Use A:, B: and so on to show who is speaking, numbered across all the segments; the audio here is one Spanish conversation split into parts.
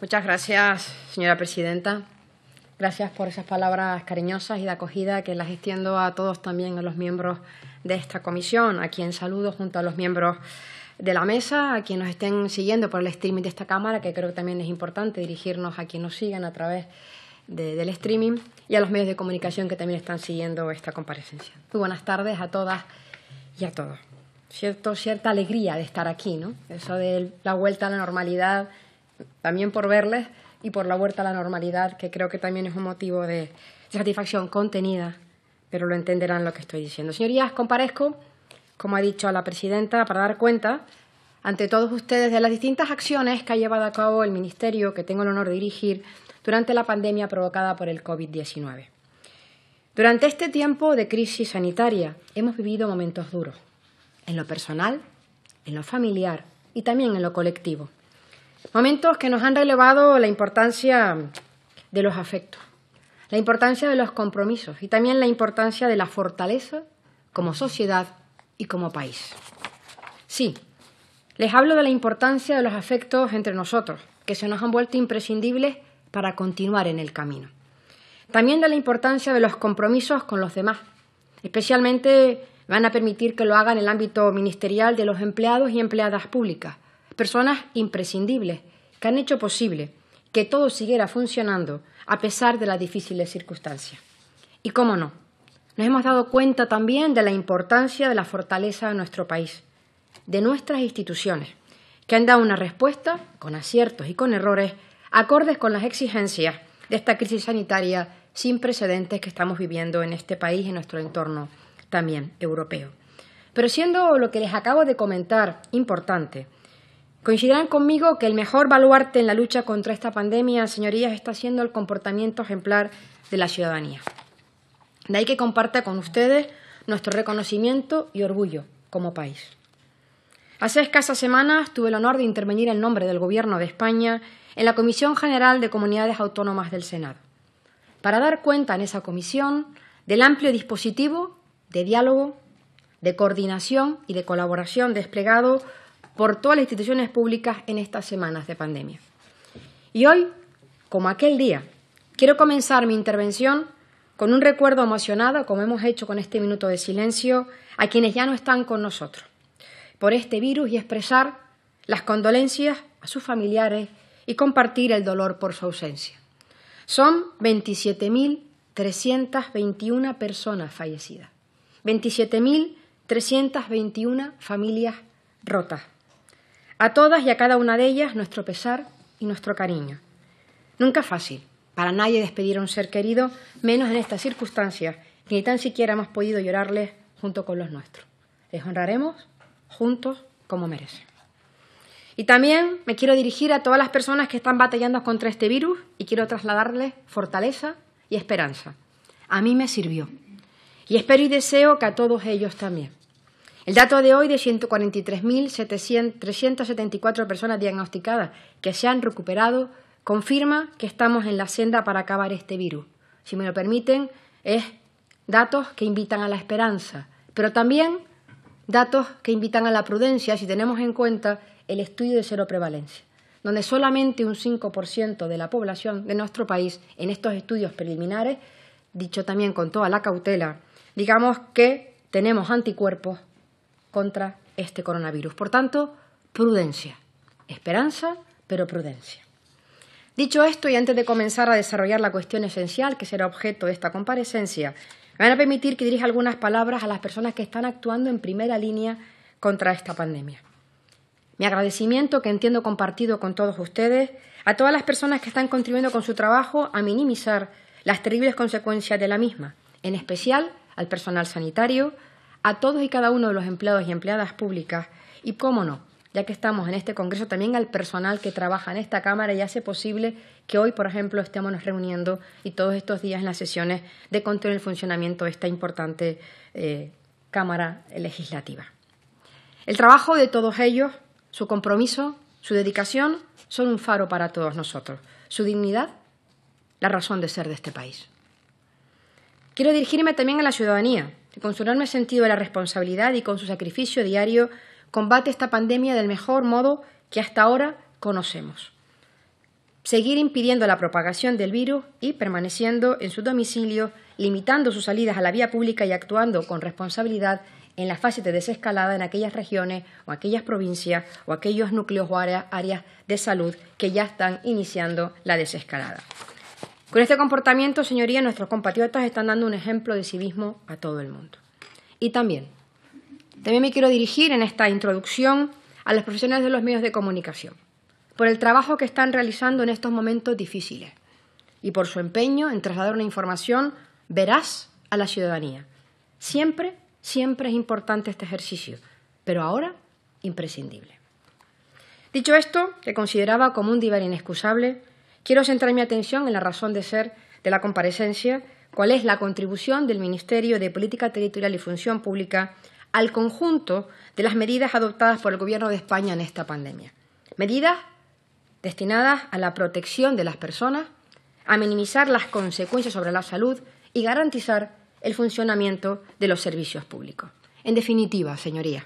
A: Muchas gracias, señora presidenta. Gracias por esas palabras cariñosas y de acogida que las extiendo a todos también, a los miembros de esta comisión, a quien saludo junto a los miembros de la mesa, a quienes nos estén siguiendo por el streaming de esta Cámara, que creo que también es importante dirigirnos a quienes nos sigan a través del streaming, y a los medios de comunicación que también están siguiendo esta comparecencia. Muy buenas tardes a todas y a todos. Cierto, cierta alegría de estar aquí, ¿no? Eso de la vuelta a la normalidad también por verles y por la vuelta a la normalidad, que creo que también es un motivo de satisfacción contenida, pero lo entenderán lo que estoy diciendo. Señorías, comparezco, como ha dicho la presidenta, para dar cuenta ante todos ustedes de las distintas acciones que ha llevado a cabo el Ministerio que tengo el honor de dirigir durante la pandemia provocada por el COVID-19. Durante este tiempo de crisis sanitaria hemos vivido momentos duros, en lo personal, en lo familiar y también en lo colectivo. Momentos que nos han relevado la importancia de los afectos, la importancia de los compromisos y también la importancia de la fortaleza como sociedad y como país. Sí, les hablo de la importancia de los afectos entre nosotros, que se nos han vuelto imprescindibles para continuar en el camino. También de la importancia de los compromisos con los demás. Especialmente van a permitir que lo hagan en el ámbito ministerial de los empleados y empleadas públicas, personas imprescindibles que han hecho posible que todo siguiera funcionando a pesar de las difíciles circunstancias. Y cómo no, nos hemos dado cuenta también de la importancia de la fortaleza de nuestro país, de nuestras instituciones, que han dado una respuesta, con aciertos y con errores, acordes con las exigencias de esta crisis sanitaria sin precedentes que estamos viviendo en este país y en nuestro entorno también europeo. Pero siendo lo que les acabo de comentar importante, Coincidirán conmigo que el mejor baluarte en la lucha contra esta pandemia, señorías, está siendo el comportamiento ejemplar de la ciudadanía. De ahí que comparta con ustedes nuestro reconocimiento y orgullo como país. Hace escasas semanas tuve el honor de intervenir en nombre del Gobierno de España en la Comisión General de Comunidades Autónomas del Senado, para dar cuenta en esa comisión del amplio dispositivo de diálogo, de coordinación y de colaboración desplegado por todas las instituciones públicas en estas semanas de pandemia. Y hoy, como aquel día, quiero comenzar mi intervención con un recuerdo emocionado, como hemos hecho con este minuto de silencio, a quienes ya no están con nosotros por este virus y expresar las condolencias a sus familiares y compartir el dolor por su ausencia. Son 27.321 personas fallecidas, 27.321 familias rotas, a todas y a cada una de ellas nuestro pesar y nuestro cariño. Nunca fácil, para nadie despedir a un ser querido, menos en estas circunstancias, ni tan siquiera hemos podido llorarles junto con los nuestros. Les honraremos juntos como merecen. Y también me quiero dirigir a todas las personas que están batallando contra este virus y quiero trasladarles fortaleza y esperanza. A mí me sirvió. Y espero y deseo que a todos ellos también. El dato de hoy de 143.374 personas diagnosticadas que se han recuperado confirma que estamos en la senda para acabar este virus. Si me lo permiten, es datos que invitan a la esperanza, pero también datos que invitan a la prudencia si tenemos en cuenta el estudio de cero prevalencia, donde solamente un 5% de la población de nuestro país en estos estudios preliminares, dicho también con toda la cautela, digamos que tenemos anticuerpos contra este coronavirus. Por tanto, prudencia. Esperanza, pero prudencia. Dicho esto, y antes de comenzar a desarrollar la cuestión esencial que será objeto de esta comparecencia, me van a permitir que dirija algunas palabras a las personas que están actuando en primera línea contra esta pandemia. Mi agradecimiento, que entiendo compartido con todos ustedes, a todas las personas que están contribuyendo con su trabajo a minimizar las terribles consecuencias de la misma, en especial al personal sanitario, a todos y cada uno de los empleados y empleadas públicas y, cómo no, ya que estamos en este Congreso, también al personal que trabaja en esta Cámara y hace posible que hoy, por ejemplo, estemos nos reuniendo y todos estos días en las sesiones de control del funcionamiento de esta importante eh, Cámara Legislativa. El trabajo de todos ellos, su compromiso, su dedicación, son un faro para todos nosotros. Su dignidad, la razón de ser de este país. Quiero dirigirme también a la ciudadanía, con su enorme sentido de la responsabilidad y con su sacrificio diario combate esta pandemia del mejor modo que hasta ahora conocemos. Seguir impidiendo la propagación del virus y permaneciendo en su domicilio, limitando sus salidas a la vía pública y actuando con responsabilidad en la fase de desescalada en aquellas regiones o aquellas provincias o aquellos núcleos o áreas de salud que ya están iniciando la desescalada. Con este comportamiento, señorías, nuestros compatriotas están dando un ejemplo de civismo a todo el mundo. Y también, también me quiero dirigir en esta introducción a los profesionales de los medios de comunicación, por el trabajo que están realizando en estos momentos difíciles y por su empeño en trasladar una información veraz a la ciudadanía. Siempre, siempre es importante este ejercicio, pero ahora imprescindible. Dicho esto, le consideraba como un diván inexcusable, Quiero centrar mi atención en la razón de ser de la comparecencia, cuál es la contribución del Ministerio de Política Territorial y Función Pública al conjunto de las medidas adoptadas por el Gobierno de España en esta pandemia. Medidas destinadas a la protección de las personas, a minimizar las consecuencias sobre la salud y garantizar el funcionamiento de los servicios públicos. En definitiva, señorías,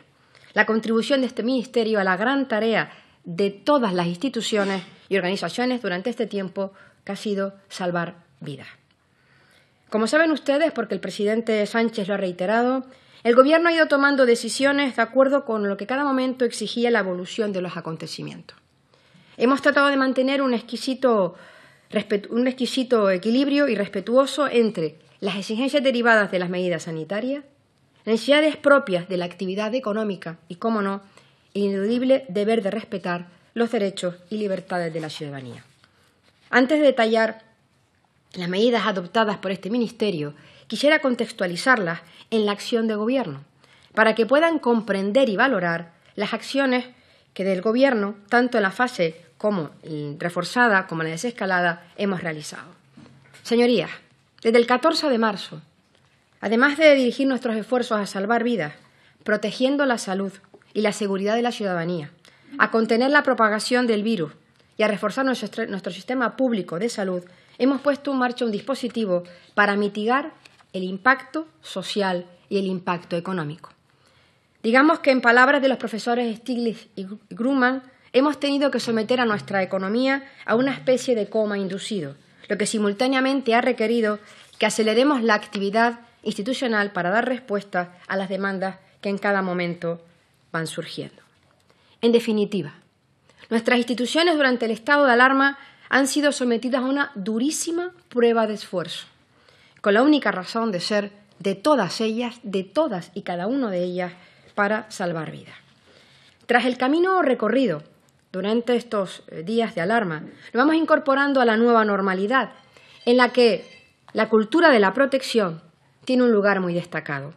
A: la contribución de este Ministerio a la gran tarea de todas las instituciones y organizaciones durante este tiempo que ha sido salvar vidas. Como saben ustedes, porque el presidente Sánchez lo ha reiterado, el Gobierno ha ido tomando decisiones de acuerdo con lo que cada momento exigía la evolución de los acontecimientos. Hemos tratado de mantener un exquisito, un exquisito equilibrio y respetuoso entre las exigencias derivadas de las medidas sanitarias, necesidades propias de la actividad económica y, cómo no, ineludible deber de respetar los derechos y libertades de la ciudadanía. Antes de detallar las medidas adoptadas por este Ministerio, quisiera contextualizarlas en la acción de gobierno, para que puedan comprender y valorar las acciones que del gobierno, tanto en la fase como mm, reforzada como en la desescalada, hemos realizado. Señorías, desde el 14 de marzo, además de dirigir nuestros esfuerzos a salvar vidas, protegiendo la salud y la seguridad de la ciudadanía, a contener la propagación del virus y a reforzar nuestro, nuestro sistema público de salud, hemos puesto en marcha un dispositivo para mitigar el impacto social y el impacto económico. Digamos que, en palabras de los profesores Stiglitz y Grumman, hemos tenido que someter a nuestra economía a una especie de coma inducido, lo que simultáneamente ha requerido que aceleremos la actividad institucional para dar respuesta a las demandas que en cada momento van surgiendo. En definitiva, nuestras instituciones durante el estado de alarma han sido sometidas a una durísima prueba de esfuerzo, con la única razón de ser de todas ellas, de todas y cada una de ellas, para salvar vidas. Tras el camino recorrido durante estos eh, días de alarma, nos vamos incorporando a la nueva normalidad, en la que la cultura de la protección tiene un lugar muy destacado,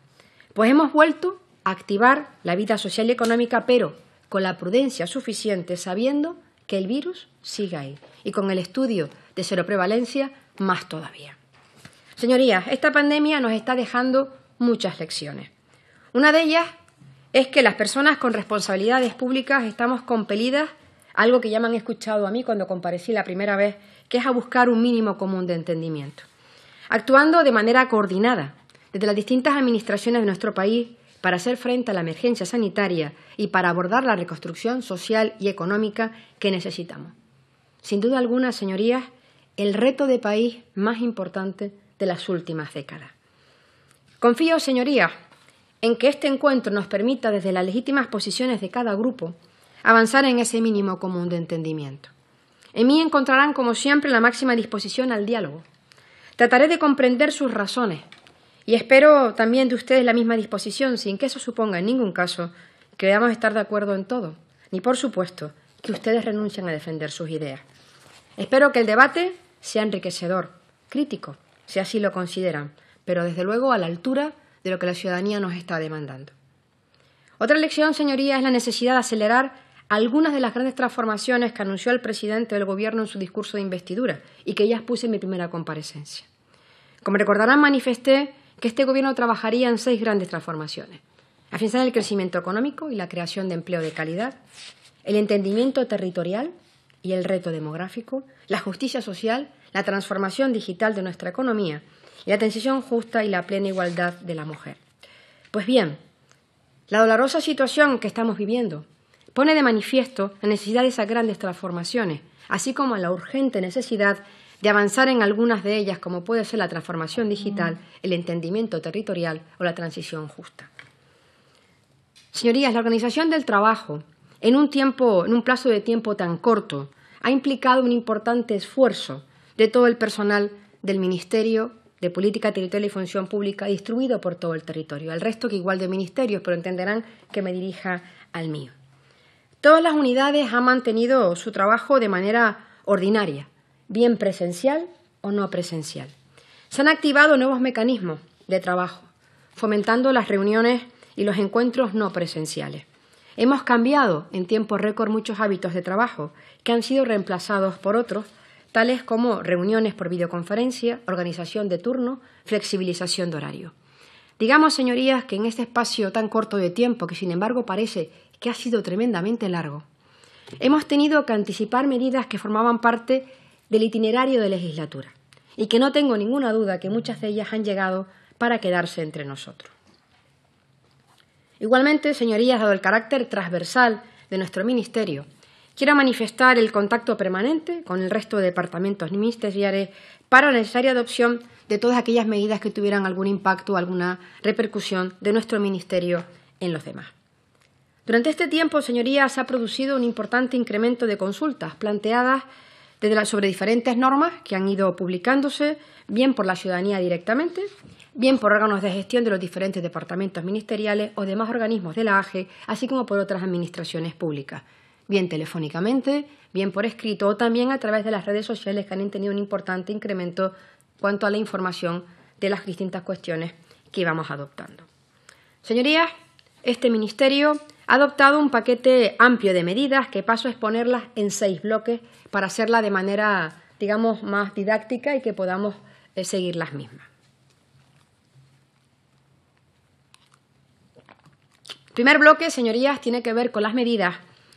A: pues hemos vuelto activar la vida social y económica, pero con la prudencia suficiente, sabiendo que el virus sigue ahí, y con el estudio de seroprevalencia más todavía. Señorías, esta pandemia nos está dejando muchas lecciones. Una de ellas es que las personas con responsabilidades públicas estamos compelidas, algo que ya me han escuchado a mí cuando comparecí la primera vez, que es a buscar un mínimo común de entendimiento, actuando de manera coordinada desde las distintas administraciones de nuestro país para hacer frente a la emergencia sanitaria y para abordar la reconstrucción social y económica que necesitamos. Sin duda alguna, señorías, el reto de país más importante de las últimas décadas. Confío, señorías, en que este encuentro nos permita, desde las legítimas posiciones de cada grupo, avanzar en ese mínimo común de entendimiento. En mí encontrarán, como siempre, la máxima disposición al diálogo. Trataré de comprender sus razones, y espero también de ustedes la misma disposición, sin que eso suponga en ningún caso que debamos estar de acuerdo en todo, ni por supuesto que ustedes renuncien a defender sus ideas. Espero que el debate sea enriquecedor, crítico, si así lo consideran, pero desde luego a la altura de lo que la ciudadanía nos está demandando. Otra lección, señoría, es la necesidad de acelerar algunas de las grandes transformaciones que anunció el presidente del Gobierno en su discurso de investidura y que ya expuse en mi primera comparecencia. Como recordarán, manifesté que este gobierno trabajaría en seis grandes transformaciones. Afianzar el crecimiento económico y la creación de empleo de calidad, el entendimiento territorial y el reto demográfico, la justicia social, la transformación digital de nuestra economía y la transición justa y la plena igualdad de la mujer. Pues bien, la dolorosa situación que estamos viviendo pone de manifiesto la necesidad de esas grandes transformaciones, así como la urgente necesidad de avanzar en algunas de ellas, como puede ser la transformación digital, mm. el entendimiento territorial o la transición justa. Señorías, la organización del trabajo en un tiempo, en un plazo de tiempo tan corto, ha implicado un importante esfuerzo de todo el personal del Ministerio de Política Territorial y Función Pública distribuido por todo el territorio, al resto que igual de ministerios, pero entenderán que me dirija al mío. Todas las unidades han mantenido su trabajo de manera ordinaria, bien presencial o no presencial. Se han activado nuevos mecanismos de trabajo, fomentando las reuniones y los encuentros no presenciales. Hemos cambiado en tiempo récord muchos hábitos de trabajo que han sido reemplazados por otros, tales como reuniones por videoconferencia, organización de turno, flexibilización de horario. Digamos, señorías, que en este espacio tan corto de tiempo, que sin embargo parece que ha sido tremendamente largo, hemos tenido que anticipar medidas que formaban parte del itinerario de legislatura, y que no tengo ninguna duda que muchas de ellas han llegado para quedarse entre nosotros. Igualmente, señorías, dado el carácter transversal de nuestro Ministerio, quiero manifestar el contacto permanente con el resto de departamentos ministeriales para la necesaria adopción de todas aquellas medidas que tuvieran algún impacto o alguna repercusión de nuestro Ministerio en los demás. Durante este tiempo, señorías, se ha producido un importante incremento de consultas planteadas sobre diferentes normas que han ido publicándose, bien por la ciudadanía directamente, bien por órganos de gestión de los diferentes departamentos ministeriales o demás organismos de la AGE, así como por otras administraciones públicas, bien telefónicamente, bien por escrito o también a través de las redes sociales que han tenido un importante incremento cuanto a la información de las distintas cuestiones que vamos adoptando. Señorías, este ministerio ha adoptado un paquete amplio de medidas que paso a exponerlas en seis bloques para hacerla de manera, digamos, más didáctica y que podamos eh, seguir las mismas. El primer bloque, señorías, tiene que ver con las medidas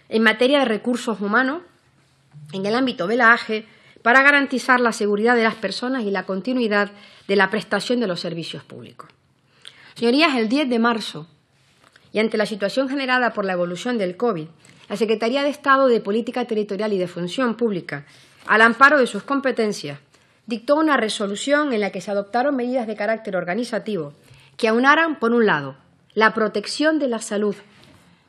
A: en materia de recursos humanos en el ámbito de la AGE para garantizar la seguridad de las personas y la continuidad de la prestación de los servicios públicos. Señorías, el 10 de marzo y ante la situación generada por la evolución del COVID, la Secretaría de Estado de Política Territorial y de Función Pública, al amparo de sus competencias, dictó una resolución en la que se adoptaron medidas de carácter organizativo que aunaran, por un lado, la protección de la salud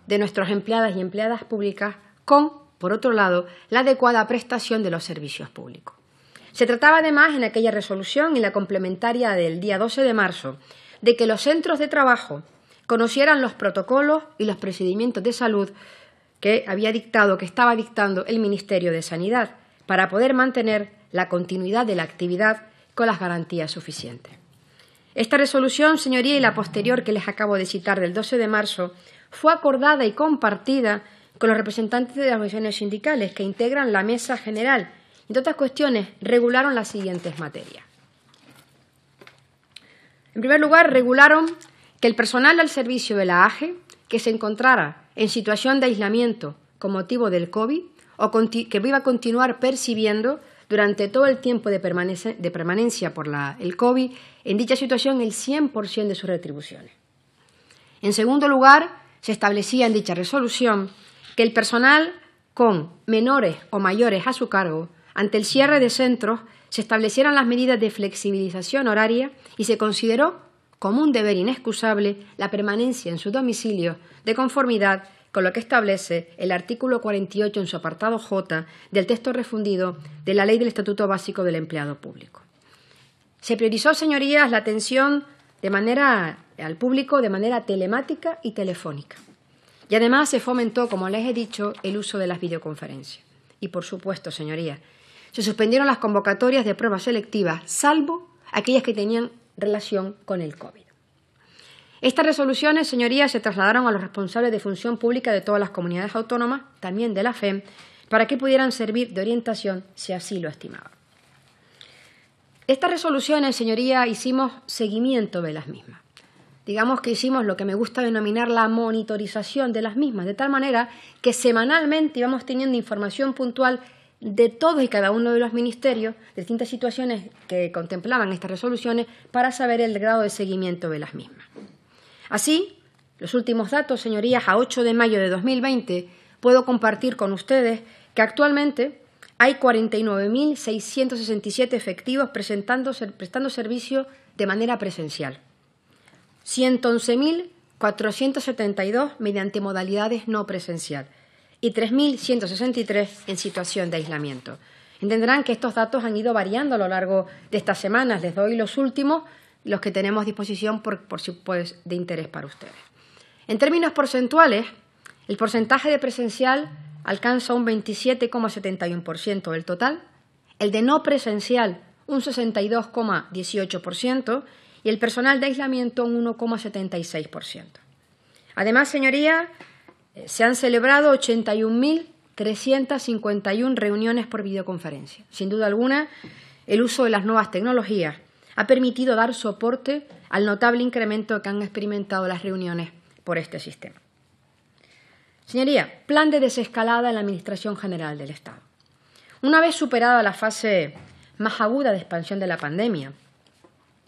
A: de nuestras empleadas y empleadas públicas con, por otro lado, la adecuada prestación de los servicios públicos. Se trataba además en aquella resolución y la complementaria del día 12 de marzo de que los centros de trabajo conocieran los protocolos y los procedimientos de salud que había dictado, que estaba dictando el Ministerio de Sanidad, para poder mantener la continuidad de la actividad con las garantías suficientes. Esta resolución, señoría, y la posterior que les acabo de citar del 12 de marzo, fue acordada y compartida con los representantes de las organizaciones sindicales que integran la mesa general. En otras cuestiones, regularon las siguientes materias. En primer lugar, regularon el personal al servicio de la AGE que se encontrara en situación de aislamiento con motivo del COVID o que iba a continuar percibiendo durante todo el tiempo de, permanencia, por la, el COVID en dicha situación el 100% de sus retribuciones. En segundo lugar, se establecía en dicha resolución que el personal con menores o mayores a su cargo, ante el cierre de centros, se establecieran las medidas de flexibilización horaria y se consideró como un deber inexcusable la permanencia en su domicilio de conformidad con lo que establece el artículo 48 en su apartado J del texto refundido de la Ley del Estatuto Básico del Empleado Público. Se priorizó, señorías, la atención de manera al público de manera telemática y telefónica. Y además se fomentó, como les he dicho, el uso de las videoconferencias. Y por supuesto, señorías, se suspendieron las convocatorias de pruebas selectivas, salvo aquellas que tenían relación con el COVID. Estas resoluciones, señorías, se trasladaron a los responsables de función pública de todas las comunidades autónomas, también de la FEM, para que pudieran servir de orientación si así lo estimaban. Estas resoluciones, señoría, hicimos seguimiento de las mismas. Digamos que hicimos lo que me gusta denominar la monitorización de las mismas, de tal manera que semanalmente íbamos teniendo información puntual de todos y cada uno de los ministerios, distintas situaciones que contemplaban estas resoluciones para saber el grado de seguimiento de las mismas. Así, los últimos datos, señorías, a 8 de mayo de 2020, puedo compartir con ustedes que actualmente hay 49.667 efectivos prestando servicio de manera presencial, 111.472 mediante modalidades no presencial y 3.163 en situación de aislamiento. Entenderán que estos datos han ido variando a lo largo de estas semanas. Les doy los últimos, los que tenemos a disposición por, por si pues, de interés para ustedes. En términos porcentuales, el porcentaje de presencial alcanza un 27,71% del total, el de no presencial un 62,18% y el personal de aislamiento un 1,76%. Además, señoría, eh, se han celebrado 81.351 reuniones por videoconferencia. Sin duda alguna, el uso de las nuevas tecnologías ha permitido dar soporte al notable incremento que han experimentado las reuniones por este sistema. Señoría, plan de desescalada en la Administración General del Estado. Una vez superada la fase más aguda de expansión de la pandemia,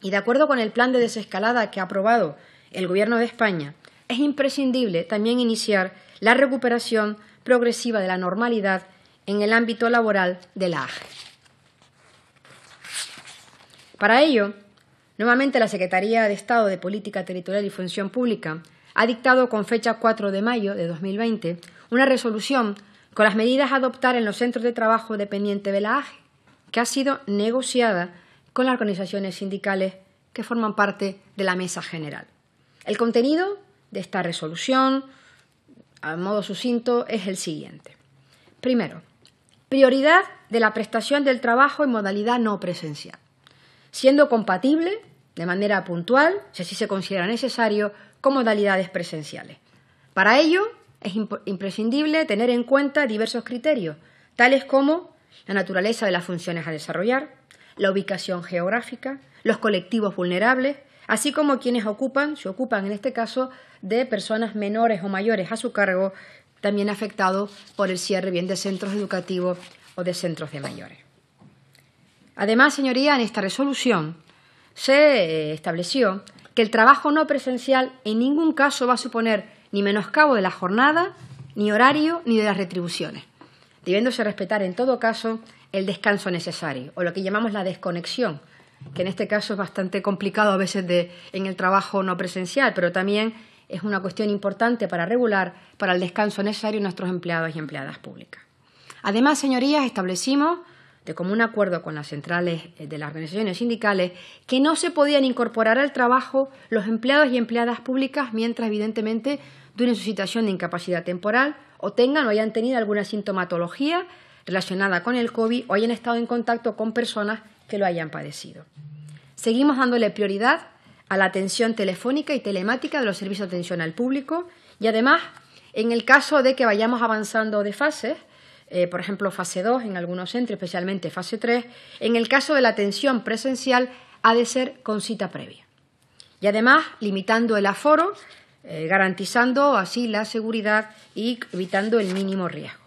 A: y de acuerdo con el plan de desescalada que ha aprobado el Gobierno de España, es imprescindible también iniciar la recuperación progresiva de la normalidad en el ámbito laboral de la AGE. Para ello, nuevamente la Secretaría de Estado de Política Territorial y Función Pública ha dictado con fecha 4 de mayo de 2020 una resolución con las medidas a adoptar en los centros de trabajo dependiente de la AGE, que ha sido negociada con las organizaciones sindicales que forman parte de la mesa general. El contenido de esta resolución, a modo sucinto, es el siguiente. Primero, prioridad de la prestación del trabajo en modalidad no presencial, siendo compatible de manera puntual, si así se considera necesario, con modalidades presenciales. Para ello, es imprescindible tener en cuenta diversos criterios, tales como la naturaleza de las funciones a desarrollar, la ubicación geográfica, los colectivos vulnerables, así como quienes ocupan, se ocupan en este caso, de personas menores o mayores a su cargo, también afectados por el cierre bien de centros educativos o de centros de mayores. Además, señoría, en esta resolución se eh, estableció que el trabajo no presencial en ningún caso va a suponer ni menoscabo de la jornada, ni horario, ni de las retribuciones, debiéndose respetar en todo caso el descanso necesario o lo que llamamos la desconexión que en este caso es bastante complicado a veces de, en el trabajo no presencial, pero también es una cuestión importante para regular para el descanso necesario de nuestros empleados y empleadas públicas. Además, señorías, establecimos de común acuerdo con las centrales eh, de las organizaciones sindicales que no se podían incorporar al trabajo los empleados y empleadas públicas mientras evidentemente duren su situación de incapacidad temporal o tengan o hayan tenido alguna sintomatología relacionada con el COVID o hayan estado en contacto con personas que lo hayan padecido. Seguimos dándole prioridad a la atención telefónica y telemática de los servicios de atención al público y además, en el caso de que vayamos avanzando de fases, eh, por ejemplo, fase 2 en algunos centros, especialmente fase 3, en el caso de la atención presencial ha de ser con cita previa. Y además, limitando el aforo, eh, garantizando así la seguridad y evitando el mínimo riesgo.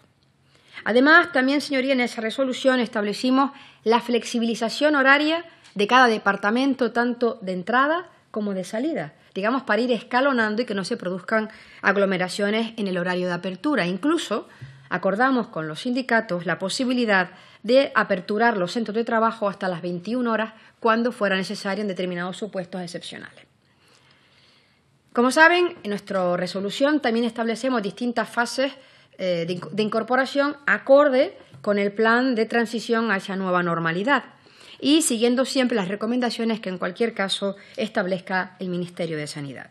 A: Además, también, señoría, en esa resolución establecimos la flexibilización horaria de cada departamento, tanto de entrada como de salida, digamos, para ir escalonando y que no se produzcan aglomeraciones en el horario de apertura. Incluso acordamos con los sindicatos la posibilidad de aperturar los centros de trabajo hasta las 21 horas cuando fuera necesario en determinados supuestos excepcionales. Como saben, en nuestra resolución también establecemos distintas fases eh, de, incorporación acorde con el plan de transición hacia nueva normalidad y siguiendo siempre las recomendaciones que en cualquier caso establezca el Ministerio de Sanidad.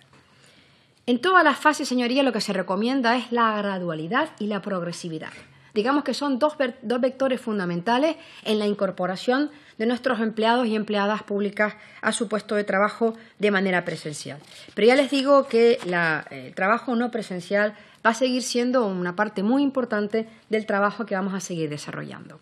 A: En todas las fases, señorías, lo que se recomienda es la gradualidad y la progresividad. Digamos que son dos, vectores fundamentales en la incorporación de nuestros empleados y empleadas públicas a su puesto de trabajo de manera presencial. Pero ya les digo que el trabajo no presencial va a seguir siendo una parte muy importante del trabajo que vamos a seguir desarrollando.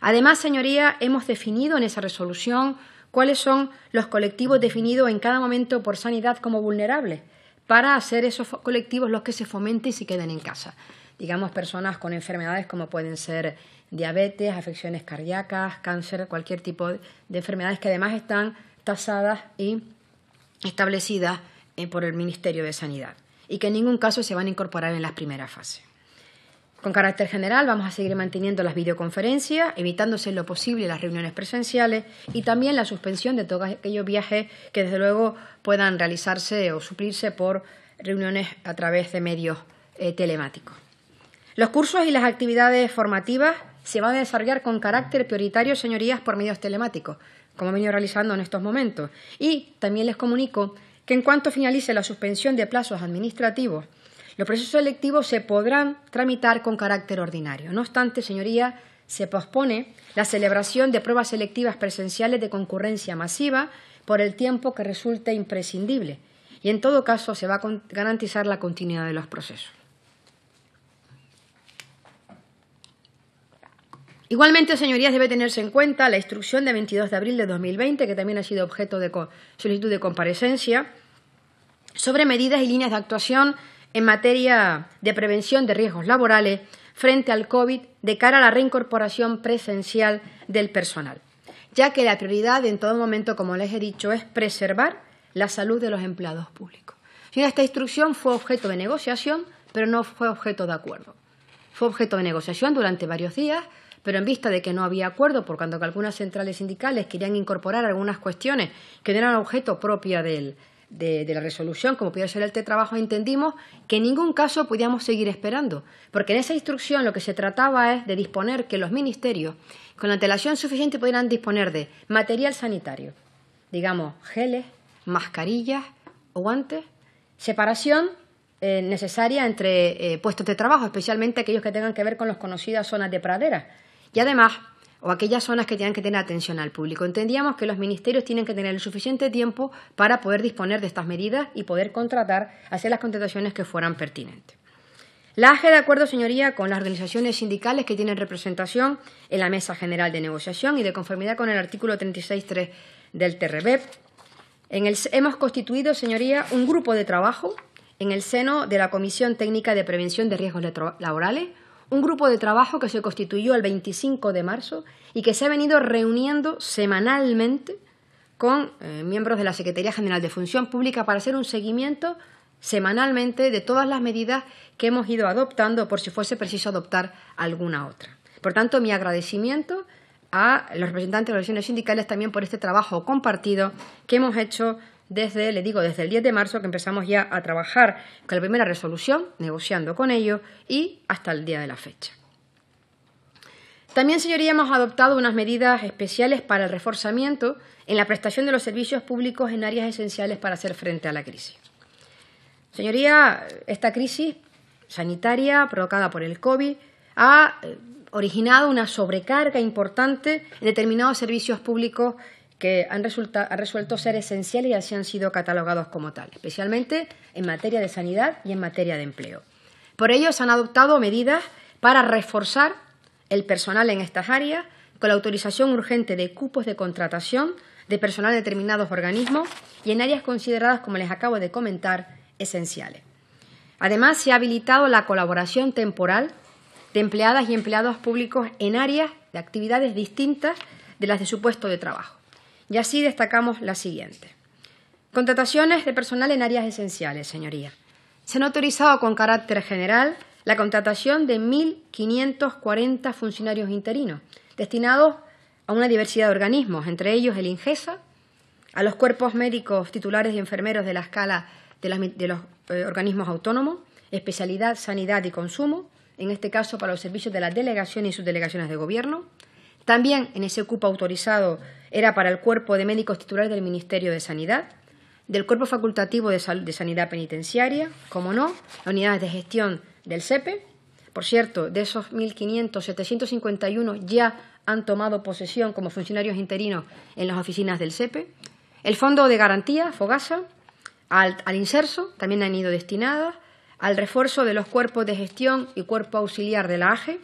A: Además, señoría, hemos definido en esa resolución cuáles son los colectivos definidos en cada momento por sanidad como vulnerables, para hacer esos colectivos los que se fomenten y se queden en casa. Digamos, personas con enfermedades como pueden ser diabetes, afecciones cardíacas, cáncer, cualquier tipo de enfermedades que además están tasadas y establecidas eh, por el Ministerio de Sanidad y que en ningún caso se van a incorporar en las primeras fases. Con carácter general, vamos a seguir manteniendo las videoconferencias, evitándose en lo posible las reuniones presenciales y también la suspensión de todos aquellos viajes que, desde luego, puedan realizarse o suplirse por reuniones a través de medios eh, telemáticos. Los cursos y las actividades formativas se van a desarrollar con carácter prioritario, señorías, por medios telemáticos, como he venido realizando en estos momentos. Y también les comunico que en cuanto finalice la suspensión de plazos administrativos, los procesos electivos se podrán tramitar con carácter ordinario. No obstante, señoría, se pospone la celebración de pruebas selectivas presenciales de concurrencia masiva por el tiempo que resulte imprescindible y en todo caso se va a garantizar la continuidad de los procesos. Igualmente, señorías, debe tenerse en cuenta la instrucción de 22 de abril de 2020, que también ha sido objeto de solicitud de comparecencia, sobre medidas y líneas de actuación en materia de prevención de riesgos laborales frente al COVID de cara a la reincorporación presencial del personal, ya que la prioridad en todo momento, como les he dicho, es preservar la salud de los empleados públicos. esta instrucción fue objeto de negociación, pero no fue objeto de acuerdo. Fue objeto de negociación durante varios días, pero en vista de que no había acuerdo, por cuanto que algunas centrales sindicales querían incorporar algunas cuestiones que no eran objeto propia de, la resolución, como pudiera ser el trabajo entendimos que en ningún caso podíamos seguir esperando, porque en esa instrucción lo que se trataba es de disponer que los ministerios, con antelación suficiente, pudieran disponer de material sanitario, digamos, geles, mascarillas o guantes, separación eh, necesaria entre eh, puestos de trabajo, especialmente aquellos que tengan que ver con las conocidas zonas de pradera, y además, o aquellas zonas que tienen que tener atención al público. Entendíamos que los ministerios tienen que tener el suficiente tiempo para poder disponer de estas medidas y poder contratar, hacer las contrataciones que fueran pertinentes. La AGE, de acuerdo, señoría, con las organizaciones sindicales que tienen representación en la Mesa General de Negociación y de conformidad con el artículo 36.3 del TRBEP, hemos constituido, señoría, un grupo de trabajo en el seno de la Comisión Técnica de Prevención de Riesgos Laborales un grupo de trabajo que se constituyó el 25 de marzo y que se ha venido reuniendo semanalmente con eh, miembros de la Secretaría General de Función Pública para hacer un seguimiento semanalmente de todas las medidas que hemos ido adoptando por si fuese preciso adoptar alguna otra. Por tanto, mi agradecimiento a los representantes de las organizaciones sindicales también por este trabajo compartido que hemos hecho desde, le digo, desde el 10 de marzo que empezamos ya a trabajar con la primera resolución, negociando con ellos y hasta el día de la fecha. También, señoría, hemos adoptado unas medidas especiales para el reforzamiento en la prestación de los servicios públicos en áreas esenciales para hacer frente a la crisis. Señoría, esta crisis sanitaria provocada por el COVID ha eh, originado una sobrecarga importante en determinados servicios públicos que han, resuelto ser esenciales y así han sido catalogados como tal, especialmente en materia de sanidad y en materia de empleo. Por ello, se han adoptado medidas para reforzar el personal en estas áreas con la autorización urgente de cupos de contratación de personal de determinados organismos y en áreas consideradas, como les acabo de comentar, esenciales. Además, se ha habilitado la colaboración temporal de empleadas y empleados públicos en áreas de actividades distintas de las de su puesto de trabajo. Y así destacamos la siguiente. Contrataciones de personal en áreas esenciales, señoría. Se han autorizado con carácter general la contratación de 1.540 funcionarios interinos, destinados a una diversidad de organismos, entre ellos el INGESA, a los cuerpos médicos titulares y enfermeros de la escala de, los eh, organismos autónomos, especialidad, sanidad y consumo, en este caso para los servicios de la delegación y sus delegaciones de gobierno, también en ese cupo autorizado era para el cuerpo de médicos titulares del Ministerio de Sanidad, del cuerpo facultativo de, sanidad penitenciaria, como no, las unidades de gestión del CEPE. E. Por cierto, de esos 1.500, 751 ya han tomado posesión como funcionarios interinos en las oficinas del CEPE. E. El Fondo de Garantía, FOGASA, al, al inserso también han ido destinadas, al refuerzo de los cuerpos de gestión y cuerpo auxiliar de la AGE,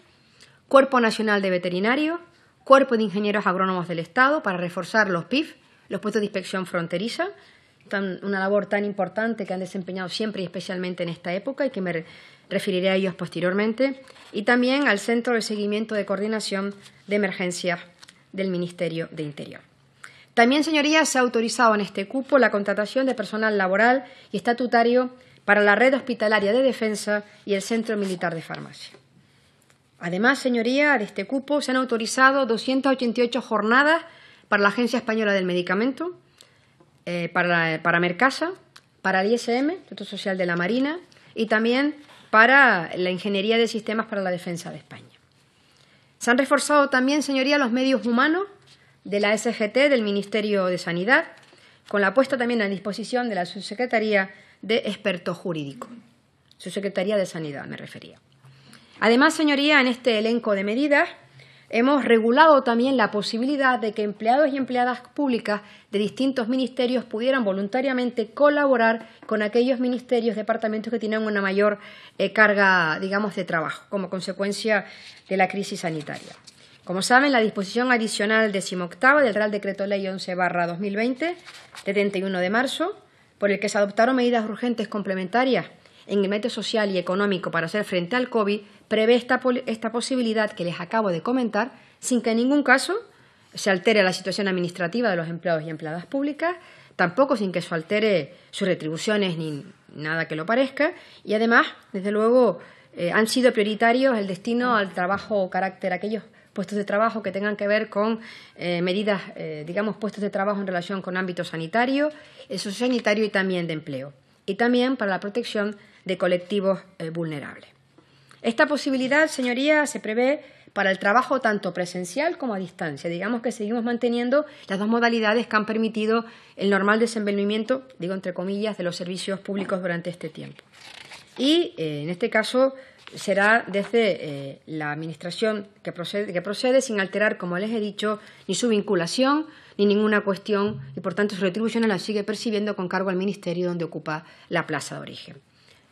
A: Cuerpo Nacional de Veterinarios, Cuerpo de Ingenieros Agrónomos del Estado para reforzar los PIF, los puestos de inspección fronteriza, una labor tan importante que han desempeñado siempre y especialmente en esta época y que me referiré a ellos posteriormente, y también al Centro de Seguimiento de Coordinación de Emergencias del Ministerio de Interior. También, señorías, se ha autorizado en este cupo la contratación de personal laboral y estatutario para la red hospitalaria de defensa y el Centro Militar de Farmacia. Además, señoría, de este cupo se han autorizado 288 jornadas para la Agencia Española del Medicamento, eh, para, para Mercasa, para el ISM, Instituto Social de la Marina, y también para la Ingeniería de Sistemas para la Defensa de España. Se han reforzado también, señoría, los medios humanos de la SGT, del Ministerio de Sanidad, con la puesta también a disposición de la Subsecretaría de Expertos Jurídicos. Subsecretaría de Sanidad, me refería. Además, señoría, en este elenco de medidas hemos regulado también la posibilidad de que empleados y empleadas públicas de distintos ministerios pudieran voluntariamente colaborar con aquellos ministerios, departamentos que tienen una mayor eh, carga, digamos, de trabajo como consecuencia de la crisis sanitaria. Como saben, la disposición adicional decimoctava del Real Decreto Ley 11-2020, de 31 de marzo, por el que se adoptaron medidas urgentes complementarias en el método social y económico para hacer frente al COVID prevé esta, esta posibilidad que les acabo de comentar sin que en ningún caso se altere la situación administrativa de los empleados y empleadas públicas, tampoco sin que se altere sus retribuciones ni nada que lo parezca, y además, desde luego, eh, han sido prioritarios el destino al trabajo o carácter aquellos puestos de trabajo que tengan que ver con eh, medidas, eh, digamos, puestos de trabajo en relación con ámbito sanitario, sanitario y también de empleo. Y también para la protección de colectivos eh, vulnerables. Esta posibilidad, señoría, se prevé para el trabajo tanto presencial como a distancia. Digamos que seguimos manteniendo las dos modalidades que han permitido el normal desenvolvimiento, digo entre comillas, de los servicios públicos durante este tiempo. Y eh, en este caso será desde eh, la Administración que procede, sin alterar, como les he dicho, ni su vinculación ni ninguna cuestión y, por tanto, su retribución la sigue percibiendo con cargo al Ministerio donde ocupa la plaza de origen.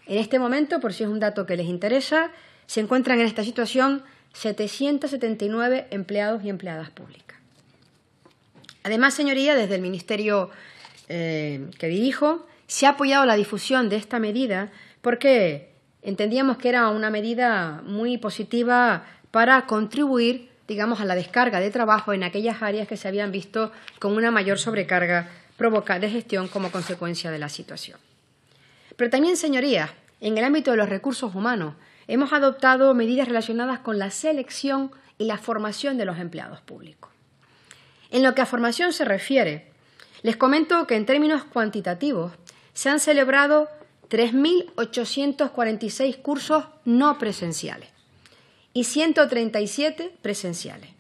A: En este momento, por si es un dato que les interesa, se encuentran en esta situación 779 empleados y empleadas públicas. Además, señoría, desde el Ministerio eh, que dirijo, se ha apoyado la difusión de esta medida porque entendíamos que era una medida muy positiva para contribuir, digamos, a la descarga de trabajo en aquellas áreas que se habían visto con una mayor sobrecarga provocada de gestión como consecuencia de la situación. Pero también, señorías, en el ámbito de los recursos humanos, hemos adoptado medidas relacionadas con la selección y la formación de los empleados públicos. En lo que a formación se refiere, les comento que en términos cuantitativos se han celebrado 3.846 cursos no presenciales y 137 presenciales.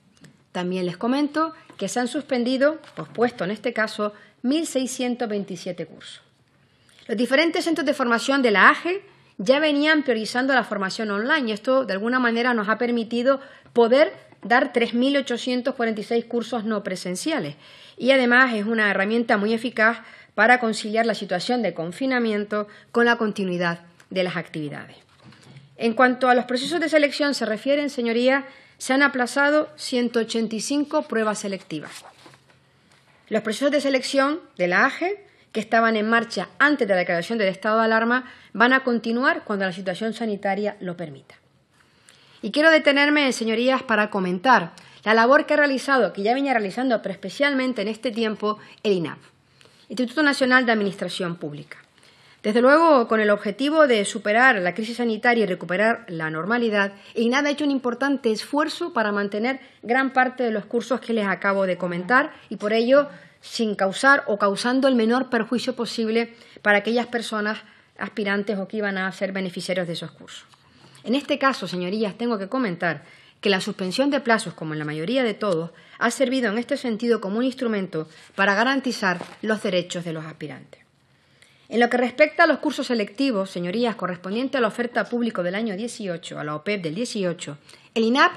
A: También les comento que se han suspendido, pospuesto en este caso, 1.627 cursos. Los diferentes centros de formación de la AGE ya venían priorizando la formación online y esto de alguna manera nos ha permitido poder dar 3.846 cursos no presenciales y además es una herramienta muy eficaz para conciliar la situación de confinamiento con la continuidad de las actividades. En cuanto a los procesos de selección se refieren, señoría, se han aplazado 185 pruebas selectivas. Los procesos de selección de la AGE que estaban en marcha antes de la declaración del estado de alarma van a continuar cuando la situación sanitaria lo permita. Y quiero detenerme, señorías, para comentar la labor que ha realizado, que ya venía realizando, pero especialmente en este tiempo, el INAP, Instituto Nacional de Administración Pública. Desde luego, con el objetivo de superar la crisis sanitaria y recuperar la normalidad, el INAP ha hecho un importante esfuerzo para mantener gran parte de los cursos que les acabo de comentar y por ello sin causar o causando el menor perjuicio posible para aquellas personas aspirantes o que iban a ser beneficiarios de esos cursos. En este caso, señorías, tengo que comentar que la suspensión de plazos, como en la mayoría de todos, ha servido en este sentido como un instrumento para garantizar los derechos de los aspirantes. En lo que respecta a los cursos selectivos, señorías, correspondiente a la oferta pública del año 18, a la OPEP e del 18, el INAP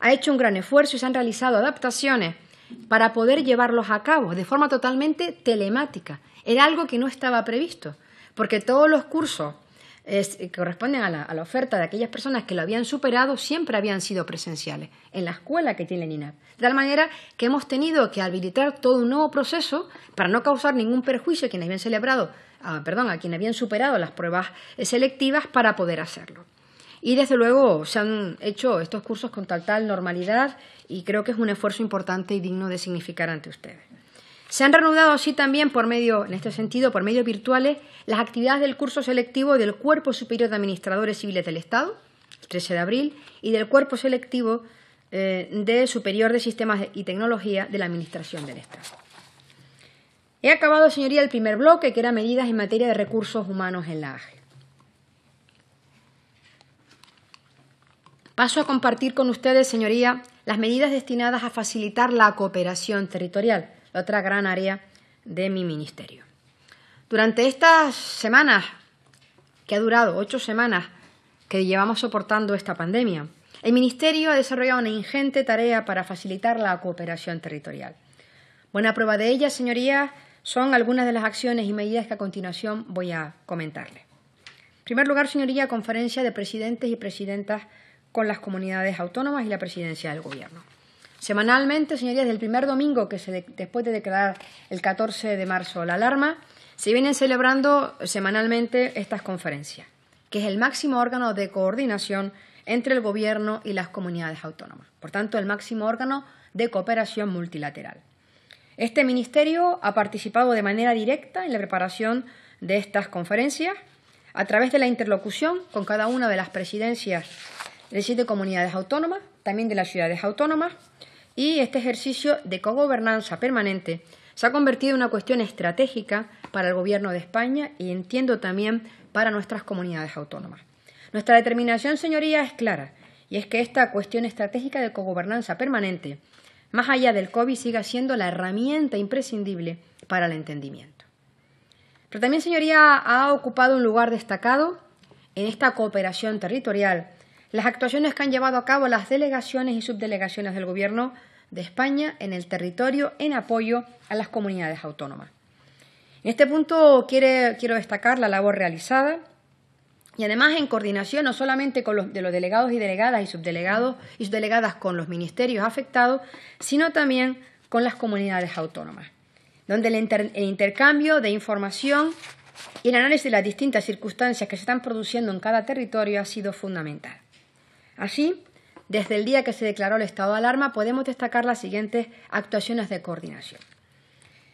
A: ha hecho un gran esfuerzo y se han realizado adaptaciones para poder llevarlos a cabo de forma totalmente telemática. Era algo que no estaba previsto, porque todos los cursos que corresponden a la, a la, oferta de aquellas personas que lo habían superado siempre habían sido presenciales en la escuela que tiene el INAP. De tal manera que hemos tenido que habilitar todo un nuevo proceso para no causar ningún perjuicio a quienes habían celebrado, perdón, a quienes habían superado las pruebas eh, selectivas para poder hacerlo. Y desde luego se han hecho estos cursos con tal tal normalidad y creo que es un esfuerzo importante y digno de significar ante ustedes. Se han reanudado así también por medio, en este sentido, por medios virtuales, las actividades del curso selectivo del Cuerpo Superior de Administradores Civiles del Estado, el 13 de abril, y del Cuerpo Selectivo eh, de Superior de Sistemas y Tecnología de la Administración del Estado. He acabado, señoría, el primer bloque, que era medidas en materia de recursos humanos en la AGE. Paso a compartir con ustedes, señoría, las medidas destinadas a facilitar la cooperación territorial, otra gran área de mi ministerio. Durante estas semanas, que ha durado ocho semanas, que llevamos soportando esta pandemia, el Ministerio ha desarrollado una ingente tarea para facilitar la cooperación territorial. Buena prueba de ella, señorías, son algunas de las acciones y medidas que a continuación voy a comentarles. En primer lugar, señoría, conferencia de presidentes y presidentas con las comunidades autónomas y la presidencia del gobierno. Semanalmente, señorías, del primer domingo que se después de declarar el 14 de marzo la alarma, se vienen celebrando semanalmente estas conferencias, que es el máximo órgano de coordinación entre el gobierno y las comunidades autónomas. Por tanto, el máximo órgano de cooperación multilateral. Este ministerio ha participado de manera directa en la preparación de estas conferencias a través de la interlocución con cada una de las presidencias de siete comunidades autónomas, también de las ciudades autónomas, y este ejercicio de cogobernanza permanente se ha convertido en una cuestión estratégica para el Gobierno de España y entiendo también para nuestras comunidades autónomas. Nuestra determinación, señoría, es clara, y es que esta cuestión estratégica de cogobernanza permanente, más allá del COVID, siga siendo la herramienta imprescindible para el entendimiento. Pero también, señoría, ha ocupado un lugar destacado en esta cooperación territorial las actuaciones que han llevado a cabo las delegaciones y subdelegaciones del Gobierno de España en el territorio en apoyo a las comunidades autónomas. En este punto quiero destacar la labor realizada y además en coordinación no solamente con los, de los delegados y delegadas y subdelegados y subdelegadas con los ministerios afectados, sino también con las comunidades autónomas, donde el intercambio de información y el análisis de las distintas circunstancias que se están produciendo en cada territorio ha sido fundamental. Así, desde el día que se declaró el estado de alarma, podemos destacar las siguientes actuaciones de coordinación.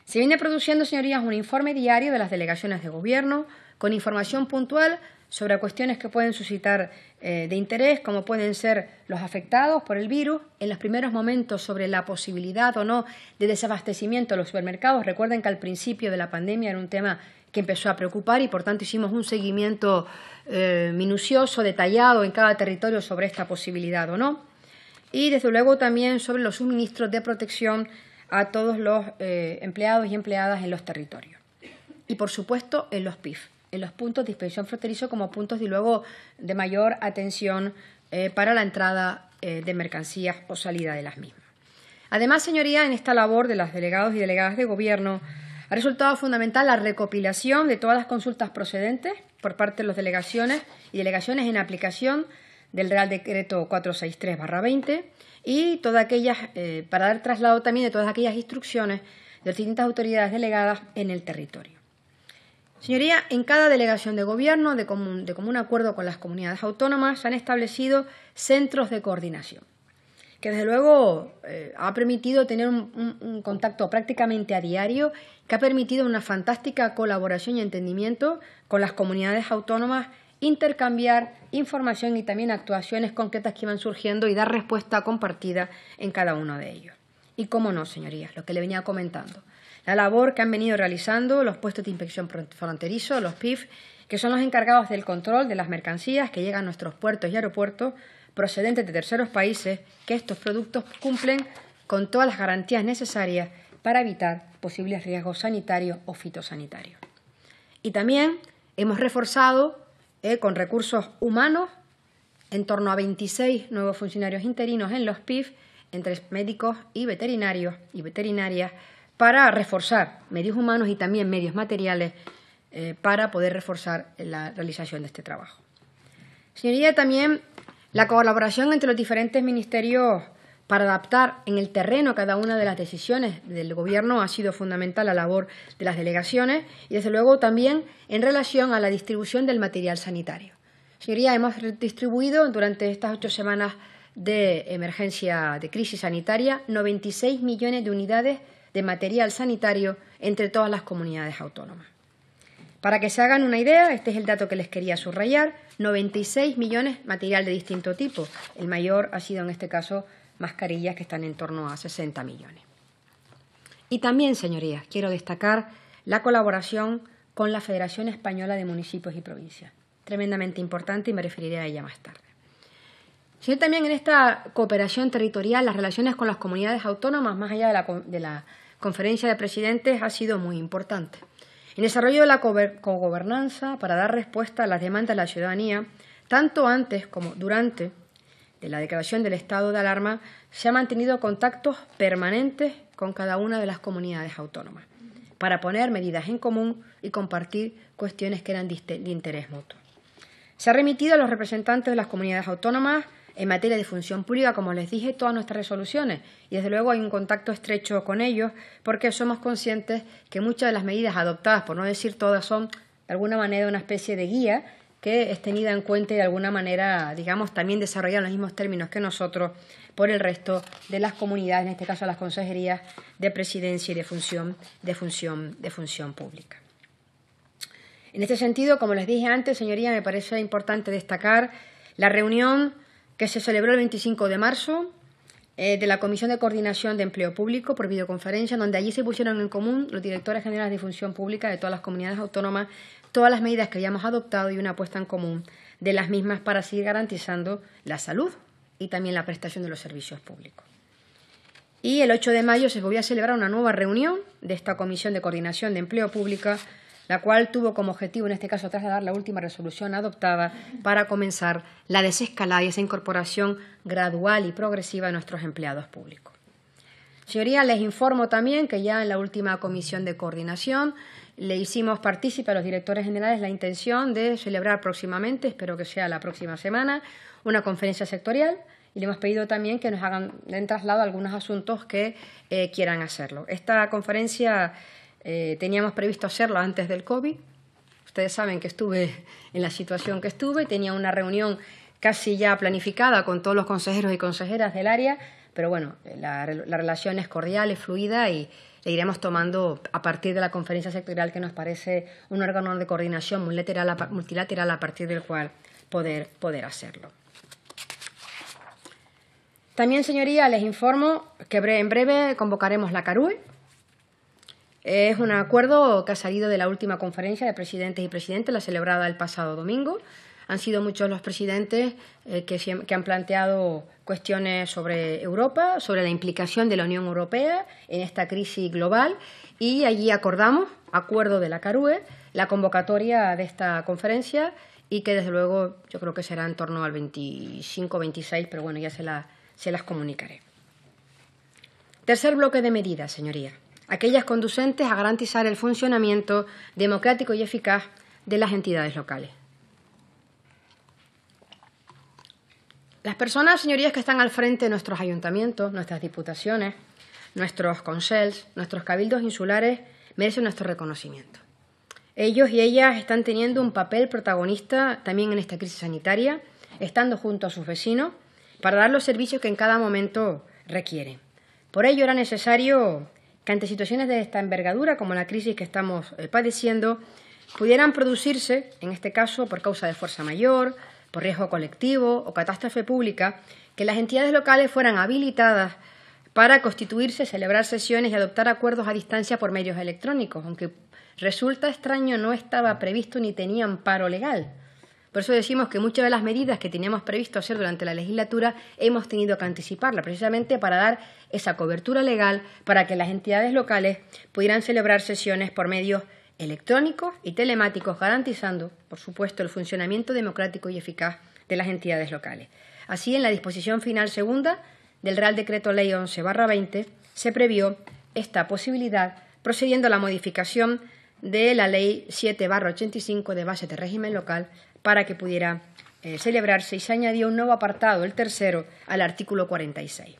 A: Se viene produciendo, señorías, un informe diario de las delegaciones de gobierno con información puntual sobre cuestiones que pueden suscitar eh, de interés, como pueden ser los afectados por el virus, en los primeros momentos sobre la posibilidad o no de desabastecimiento de los supermercados. Recuerden que al principio de la pandemia era un tema que empezó a preocupar y por tanto hicimos un seguimiento eh, minucioso, detallado en cada territorio sobre esta posibilidad o no. Y desde luego también sobre los suministros de protección a todos los eh, empleados y empleadas en los territorios. Y por supuesto en los PIF en los puntos de inspección fronterizo como puntos de luego de mayor atención eh, para la entrada eh, de mercancías o salida de las mismas. Además, señoría, en esta labor de los delegados y delegadas de gobierno ha resultado fundamental la recopilación de todas las consultas procedentes por parte de las delegaciones y delegaciones en aplicación del Real Decreto 463-20 y todas aquellas, eh, para dar traslado también de todas aquellas instrucciones de las distintas autoridades delegadas en el territorio. Señoría, en cada delegación de gobierno, de común, acuerdo con las comunidades autónomas, se han establecido centros de coordinación, que desde luego eh, ha permitido tener un, un, contacto prácticamente a diario, que ha permitido una fantástica colaboración y entendimiento con las comunidades autónomas, intercambiar información y también actuaciones concretas que iban surgiendo y dar respuesta compartida en cada uno de ellos. Y cómo no, señorías, lo que le venía comentando la labor que han venido realizando los puestos de inspección fronterizo, los PIF, que son los encargados del control de las mercancías que llegan a nuestros puertos y aeropuertos procedentes de terceros países, que estos productos cumplen con todas las garantías necesarias para evitar posibles riesgos sanitarios o fitosanitarios. Y también hemos reforzado eh, con recursos humanos en torno a 26 nuevos funcionarios interinos en los PIF, entre médicos y veterinarios y veterinarias, para reforzar medios humanos y también medios materiales eh, para poder reforzar la realización de este trabajo. Señoría, también la colaboración entre los diferentes ministerios para adaptar en el terreno cada una de las decisiones del Gobierno ha sido fundamental a la labor de las delegaciones y, desde luego, también en relación a la distribución del material sanitario. Señoría, hemos distribuido durante estas ocho semanas de emergencia de crisis sanitaria 96 millones de unidades de material sanitario entre todas las comunidades autónomas. Para que se hagan una idea, este es el dato que les quería subrayar, 96 millones de material de distinto tipo. El mayor ha sido en este caso mascarillas que están en torno a 60 millones. Y también, señorías, quiero destacar la colaboración con la Federación Española de Municipios y Provincias. Tremendamente importante y me referiré a ella más tarde. Sino también en esta cooperación territorial, las relaciones con las comunidades autónomas, más allá de la, de la Conferencia de Presidentes ha sido muy importante. En desarrollo de la cogobernanza, para dar respuesta a las demandas de la ciudadanía, tanto antes como durante de la declaración del estado de alarma, se han mantenido contactos permanentes con cada una de las comunidades autónomas para poner medidas en común y compartir cuestiones que eran de interés mutuo. Se ha remitido a los representantes de las comunidades autónomas en materia de función pública, como les dije, todas nuestras resoluciones. Y desde luego hay un contacto estrecho con ellos porque somos conscientes que muchas de las medidas adoptadas, por no decir todas, son de alguna manera una especie de guía que es tenida en cuenta y de alguna manera, digamos, también desarrollada en los mismos términos que nosotros por el resto de las comunidades, en este caso las consejerías de presidencia y de función, de función, de función pública. En este sentido, como les dije antes, señoría, me parece importante destacar la reunión que se celebró el 25 de marzo eh, de la Comisión de Coordinación de Empleo Público por videoconferencia, donde allí se pusieron en común los directores generales de función pública de todas las comunidades autónomas, todas las medidas que habíamos adoptado y una apuesta en común de las mismas para seguir garantizando la salud y también la prestación de los servicios públicos. Y el 8 de mayo se volvió a celebrar una nueva reunión de esta Comisión de Coordinación de Empleo Público la cual tuvo como objetivo, en este caso, trasladar la última resolución adoptada para comenzar la desescalada y esa incorporación gradual y progresiva de nuestros empleados públicos. Señoría, les informo también que ya en la última comisión de coordinación le hicimos partícipe a los directores generales la intención de celebrar próximamente, espero que sea la próxima semana, una conferencia sectorial y le hemos pedido también que nos hagan en traslado algunos asuntos que eh, quieran hacerlo. Esta conferencia eh, teníamos previsto hacerlo antes del COVID. Ustedes saben que estuve en la situación que estuve, tenía una reunión casi ya planificada con todos los consejeros y consejeras del área, pero bueno, eh, la, relación es cordial, es fluida y le iremos tomando a partir de la conferencia sectorial que nos parece un órgano de coordinación multilateral, a partir del cual poder, poder hacerlo. También, señoría, les informo que en breve convocaremos la CARUE, es un acuerdo que ha salido de la última conferencia de presidentes y presidentes, la celebrada el pasado domingo. Han sido muchos los presidentes eh, que, han planteado cuestiones sobre Europa, sobre la implicación de la Unión Europea en esta crisis global y allí acordamos, acuerdo de la CARUE, la convocatoria de esta conferencia y que desde luego yo creo que será en torno al 25 26, pero bueno, ya se, se las comunicaré. Tercer bloque de medidas, señorías aquellas conducentes a garantizar el funcionamiento democrático y eficaz de las entidades locales. Las personas, señorías, que están al frente de nuestros ayuntamientos, nuestras diputaciones, nuestros consels, nuestros cabildos insulares, merecen nuestro reconocimiento. Ellos y ellas están teniendo un papel protagonista también en esta crisis sanitaria, estando junto a sus vecinos para dar los servicios que en cada momento requieren. Por ello era necesario que ante situaciones de esta envergadura, como la crisis que estamos eh, padeciendo, pudieran producirse, en este caso por causa de fuerza mayor, por riesgo colectivo o catástrofe pública, que las entidades locales fueran habilitadas para constituirse, celebrar sesiones y adoptar acuerdos a distancia por medios electrónicos, aunque resulta extraño no estaba previsto ni tenían paro legal. Por eso decimos que muchas de las medidas que teníamos previsto hacer durante la legislatura hemos tenido que anticiparla, precisamente para dar esa cobertura legal para que las entidades locales pudieran celebrar sesiones por medios electrónicos y telemáticos, garantizando, por supuesto, el funcionamiento democrático y eficaz de las entidades locales. Así, en la disposición final segunda del Real Decreto Ley 11-20 se previó esta posibilidad, procediendo a la modificación de la Ley 7-85 de base de régimen local para que pudiera eh, celebrarse y se añadió un nuevo apartado, el tercero, al artículo 46.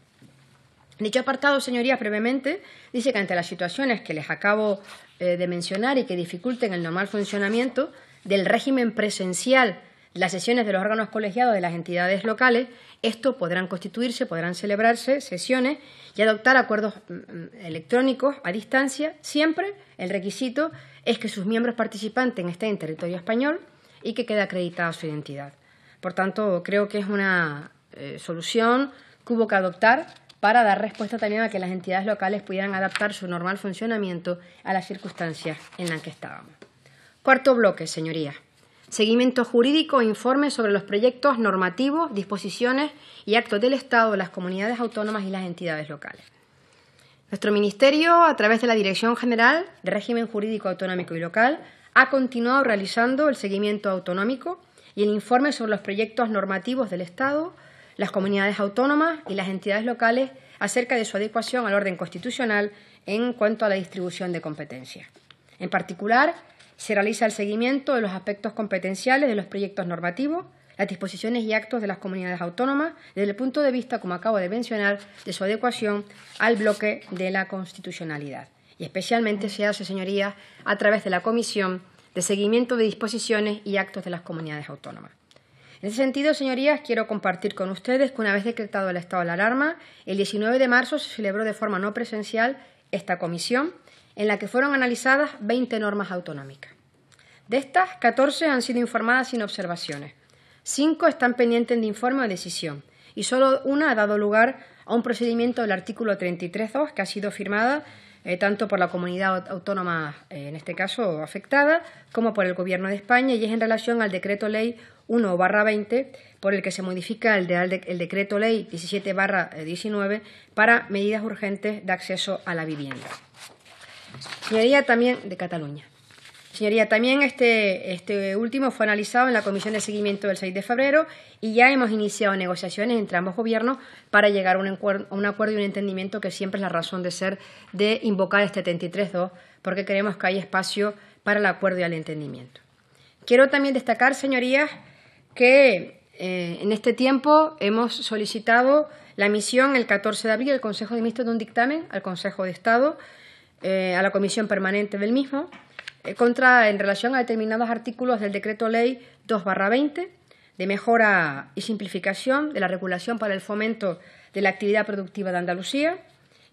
A: Dicho apartado, señorías, brevemente, dice que ante las situaciones que les acabo eh, de mencionar y que dificulten el normal funcionamiento del régimen presencial las sesiones de los órganos colegiados de las entidades locales, esto podrán constituirse, podrán celebrarse sesiones y adoptar acuerdos mm, mm, electrónicos a distancia. Siempre el requisito es que sus miembros participantes estén en este territorio español, y que quede acreditada su identidad. Por tanto, creo que es una eh, solución que hubo que adoptar para dar respuesta también a que las entidades locales pudieran adaptar su normal funcionamiento a las circunstancias en las que estábamos. Cuarto bloque, señorías. Seguimiento jurídico e informe sobre los proyectos normativos, disposiciones y actos del Estado, las comunidades autónomas y las entidades locales. Nuestro Ministerio, a través de la Dirección General de Régimen Jurídico Autonómico y Local, ha continuado realizando el seguimiento autonómico y el informe sobre los proyectos normativos del Estado, las comunidades autónomas y las entidades locales acerca de su adecuación al orden constitucional en cuanto a la distribución de competencias. En particular, se realiza el seguimiento de los aspectos competenciales de los proyectos normativos, las disposiciones y actos de las comunidades autónomas desde el punto de vista, como acabo de mencionar, de su adecuación al bloque de la constitucionalidad y especialmente se hace, señorías, a través de la Comisión de Seguimiento de Disposiciones y Actos de las Comunidades Autónomas. En ese sentido, señorías, quiero compartir con ustedes que una vez decretado el estado de alarma, el 19 de marzo se celebró de forma no presencial esta comisión, en la que fueron analizadas 20 normas autonómicas. De estas, 14 han sido informadas sin observaciones, 5 están pendientes de informe o decisión, y solo una ha dado lugar a un procedimiento del artículo 33.2 que ha sido firmada eh, tanto por la comunidad autónoma, eh, en este caso afectada, como por el Gobierno de España, y es en relación al Decreto Ley 1-20, por el que se modifica el, el Decreto Ley 17-19 eh, para medidas urgentes de acceso a la vivienda. Señoría también de Cataluña. Señoría, también este, este, último fue analizado en la Comisión de Seguimiento del 6 de febrero y ya hemos iniciado negociaciones entre ambos gobiernos para llegar a un, acuerdo, y un entendimiento que siempre es la razón de ser de invocar este 33.2, porque creemos que hay espacio para el acuerdo y el entendimiento. Quiero también destacar, señorías, que eh, en este tiempo hemos solicitado la emisión el 14 de abril del Consejo de Ministros de un dictamen al Consejo de Estado, eh, a la Comisión Permanente del mismo eh, contra en relación a determinados artículos del Decreto Ley 2/20 de mejora y simplificación de la regulación para el fomento de la actividad productiva de Andalucía,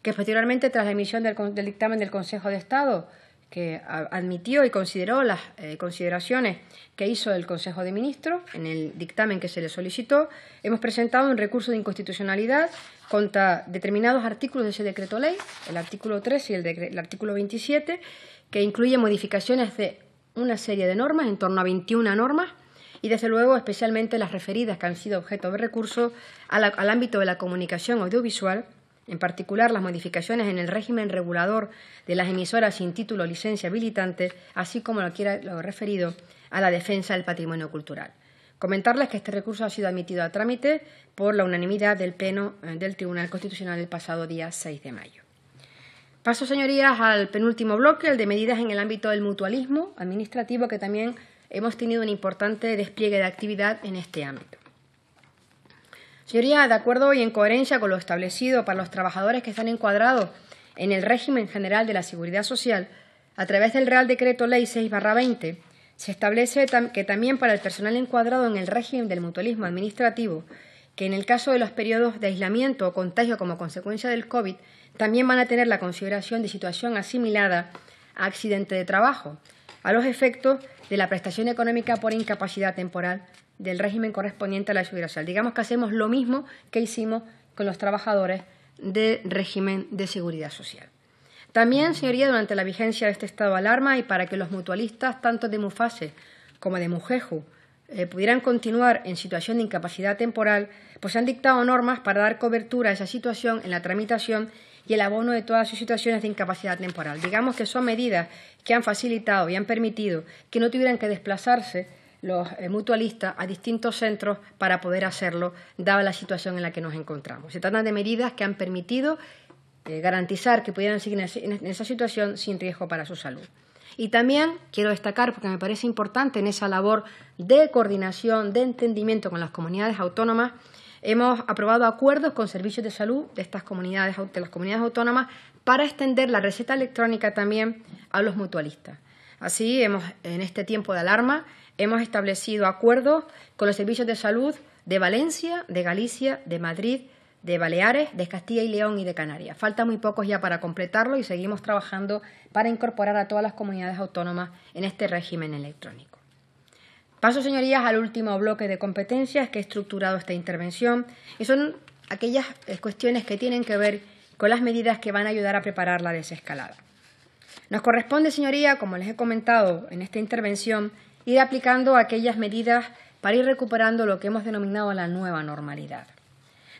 A: que posteriormente, tras la emisión del, dictamen del Consejo de Estado, que admitió y consideró las eh, consideraciones que hizo el Consejo de Ministros en el dictamen que se le solicitó, hemos presentado un recurso de inconstitucionalidad contra determinados artículos de ese decreto ley, el artículo 3 y el, el artículo 27, que incluye modificaciones de una serie de normas, en torno a 21 normas, y desde luego especialmente las referidas que han sido objeto de recurso al, ámbito de la comunicación audiovisual, en particular, las modificaciones en el régimen regulador de las emisoras sin título o licencia habilitante, así como lo, quiera, lo referido a la defensa del patrimonio cultural. Comentarles que este recurso ha sido admitido a trámite por la unanimidad del Pleno eh, del Tribunal Constitucional el pasado día 6 de mayo. Paso, señorías, al penúltimo bloque, el de medidas en el ámbito del mutualismo administrativo, que también hemos tenido un importante despliegue de actividad en este ámbito. Señorías, de acuerdo y en coherencia con lo establecido para los trabajadores que están encuadrados en el régimen general de la seguridad social, a través del Real Decreto Ley 6-20, se establece que también para el personal encuadrado en el régimen del mutualismo administrativo, que en el caso de los periodos de aislamiento o contagio como consecuencia del COVID también van a tener la consideración de situación asimilada a accidente de trabajo, a los efectos de la prestación económica por incapacidad temporal del régimen correspondiente a la seguridad social. Digamos que hacemos lo mismo que hicimos con los trabajadores de régimen de seguridad social. También, señoría, durante la vigencia de este estado de alarma y para que los mutualistas, tanto de Mufase como de Mujeju, eh, pudieran continuar en situación de incapacidad temporal, pues se han dictado normas para dar cobertura a esa situación en la tramitación y el abono de todas sus situaciones de incapacidad temporal. Digamos que son medidas que han facilitado y han permitido que no tuvieran que desplazarse los eh, mutualistas a distintos centros para poder hacerlo, dada la situación en la que nos encontramos. Se trata de medidas que han permitido eh, garantizar que pudieran seguir en esa situación sin riesgo para su salud. Y también quiero destacar, porque me parece importante en esa labor de coordinación, de entendimiento con las comunidades autónomas, hemos aprobado acuerdos con servicios de salud de estas comunidades, de las comunidades autónomas, para extender la receta electrónica también a los mutualistas. Así, hemos, en este tiempo de alarma, hemos establecido acuerdos con los servicios de salud de Valencia, de Galicia, de Madrid, de Baleares, de Castilla y León y de Canarias. Falta muy pocos ya para completarlo y seguimos trabajando para incorporar a todas las comunidades autónomas en este régimen electrónico. Paso, señorías, al último bloque de competencias que he estructurado esta intervención y son aquellas eh, cuestiones que tienen que ver con las medidas que van a ayudar a preparar la desescalada. Nos corresponde, señoría, como les he comentado en esta intervención, ir aplicando aquellas medidas para ir recuperando lo que hemos denominado la nueva normalidad.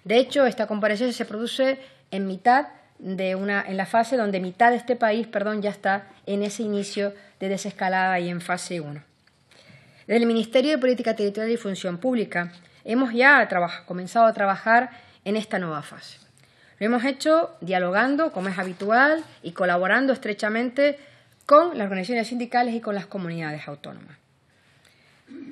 A: De hecho, esta comparecencia se produce en mitad de una, en la fase donde mitad de este país, perdón, ya está en ese inicio de desescalada y en fase 1. Desde el Ministerio de Política Territorial y Función Pública hemos ya comenzado a trabajar en esta nueva fase. Lo hemos hecho dialogando, como es habitual, y colaborando estrechamente con las organizaciones sindicales y con las comunidades autónomas.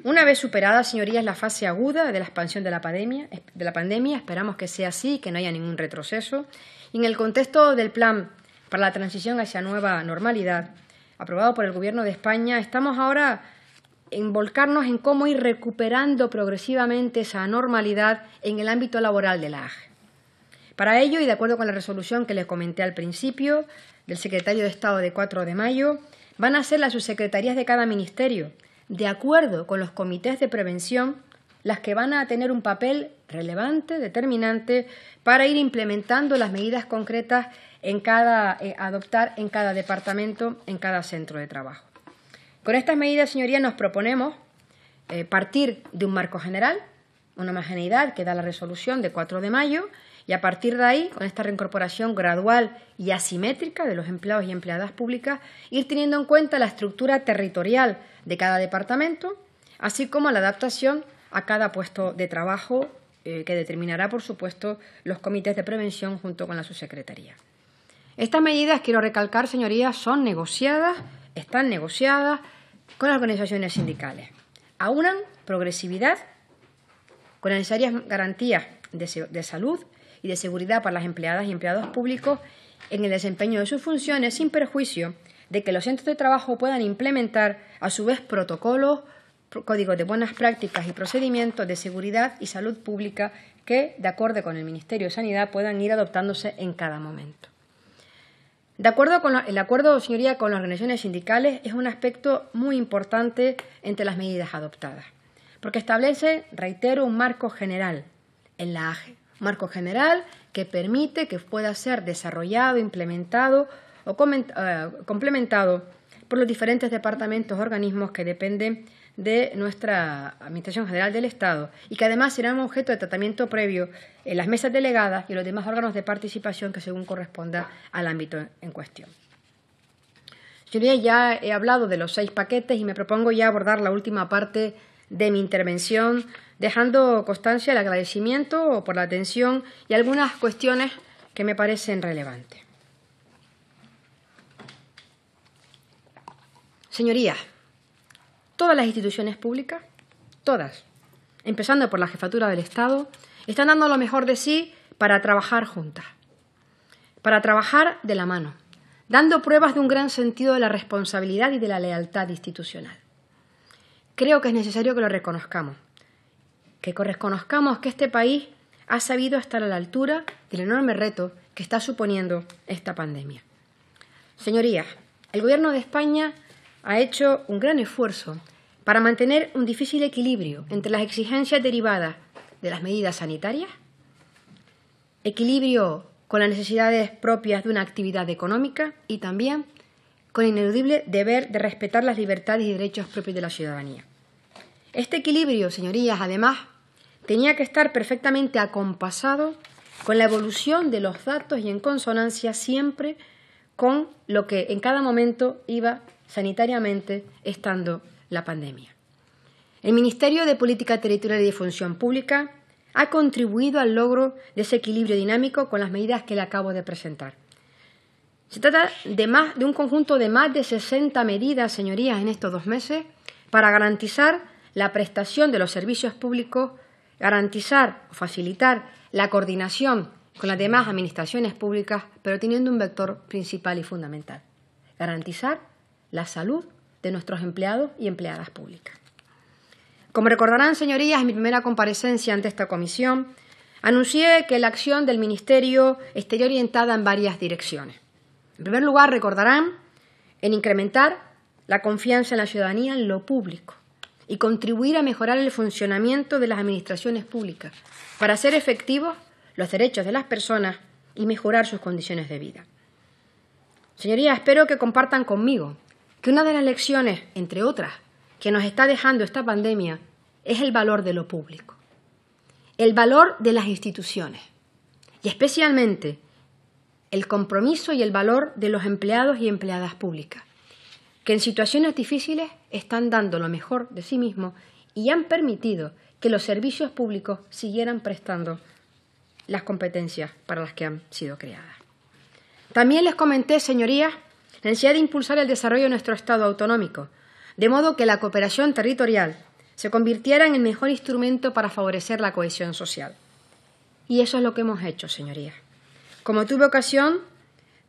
A: Una vez superada, señorías, la fase aguda de la expansión de la, pandemia, esperamos que sea así, que no haya ningún retroceso, y en el contexto del plan para la transición hacia nueva normalidad, aprobado por el Gobierno de España, estamos ahora envolcarnos en cómo ir recuperando progresivamente esa normalidad en el ámbito laboral de la AGE. Para ello, y de acuerdo con la resolución que les comenté al principio del secretario de Estado de 4 de mayo, van a ser las subsecretarías de cada ministerio, de acuerdo con los comités de prevención, las que van a tener un papel relevante, determinante, para ir implementando las medidas concretas en cada, eh, adoptar en cada departamento, en cada centro de trabajo. Con estas medidas, señorías, nos proponemos eh, partir de un marco general, una homogeneidad que da la resolución de 4 de mayo, y a partir de ahí, con esta reincorporación gradual y asimétrica de los empleados y empleadas públicas, ir teniendo en cuenta la estructura territorial de cada departamento, así como la adaptación a cada puesto de trabajo eh, que determinará, por supuesto, los comités de prevención junto con la subsecretaría. Estas medidas, quiero recalcar, señorías, son negociadas están negociadas con organizaciones sindicales. Aunan progresividad con necesarias garantías de, de salud y de seguridad para las empleadas y empleados públicos en el desempeño de sus funciones sin perjuicio de que los centros de trabajo puedan implementar a su vez protocolos, códigos de buenas prácticas y procedimientos de seguridad y salud pública que, de acuerdo con el Ministerio de Sanidad, puedan ir adoptándose en cada momento. De acuerdo con el acuerdo, señoría, con las organizaciones sindicales es un aspecto muy importante entre las medidas adoptadas, porque establece, reitero, un marco general en la AGE, un marco general que permite que pueda ser desarrollado, implementado o eh, complementado por los diferentes departamentos, organismos que dependen de nuestra Administración General del Estado y que además serán objeto de tratamiento previo en las mesas delegadas y en los demás órganos de participación que según corresponda al ámbito en cuestión. Señorías, ya he hablado de los seis paquetes y me propongo ya abordar la última parte de mi intervención, dejando constancia el agradecimiento por la atención y algunas cuestiones que me parecen relevantes. Señorías, todas las instituciones públicas, todas, empezando por la jefatura del Estado, están dando lo mejor de sí para trabajar juntas, para trabajar de la mano, dando pruebas de un gran sentido de la responsabilidad y de la lealtad institucional. Creo que es necesario que lo reconozcamos, que reconozcamos que este país ha sabido estar a la altura del enorme reto que está suponiendo esta pandemia. Señorías, el Gobierno de España ha hecho un gran esfuerzo para mantener un difícil equilibrio entre las exigencias derivadas de las medidas sanitarias, equilibrio con las necesidades propias de una actividad económica y también con el ineludible deber de respetar las libertades y derechos propios de la ciudadanía. Este equilibrio, señorías, además, tenía que estar perfectamente acompasado con la evolución de los datos y en consonancia siempre con lo que en cada momento iba sanitariamente estando la pandemia. El Ministerio de Política Territorial y de Función Pública ha contribuido al logro de ese equilibrio dinámico con las medidas que le acabo de presentar. Se trata de, de un conjunto de más de 60 medidas, señorías, en estos dos meses para garantizar la prestación de los servicios públicos, garantizar o facilitar la coordinación con las demás administraciones públicas, pero teniendo un vector principal y fundamental, garantizar la salud de nuestros empleados y empleadas públicas. Como recordarán, señorías, en mi primera comparecencia ante esta comisión, anuncié que la acción del Ministerio estaría orientada en varias direcciones. En primer lugar, recordarán, en incrementar la confianza en la ciudadanía en lo público y contribuir a mejorar el funcionamiento de las administraciones públicas para hacer efectivos los derechos de las personas y mejorar sus condiciones de vida. Señorías, espero que compartan conmigo que una de las lecciones, entre otras, que nos está dejando esta pandemia es el valor de lo público, el valor de las instituciones y especialmente el compromiso y el valor de los empleados y empleadas públicas, que en situaciones difíciles están dando lo mejor de sí mismos y han permitido que los servicios públicos siguieran prestando las competencias para las que han sido creadas. También les comenté, señorías, la necesidad de impulsar el desarrollo de nuestro Estado autonómico, de modo que la cooperación territorial se convirtiera en el mejor instrumento para favorecer la cohesión social. Y eso es lo que hemos hecho, señorías. Como tuve ocasión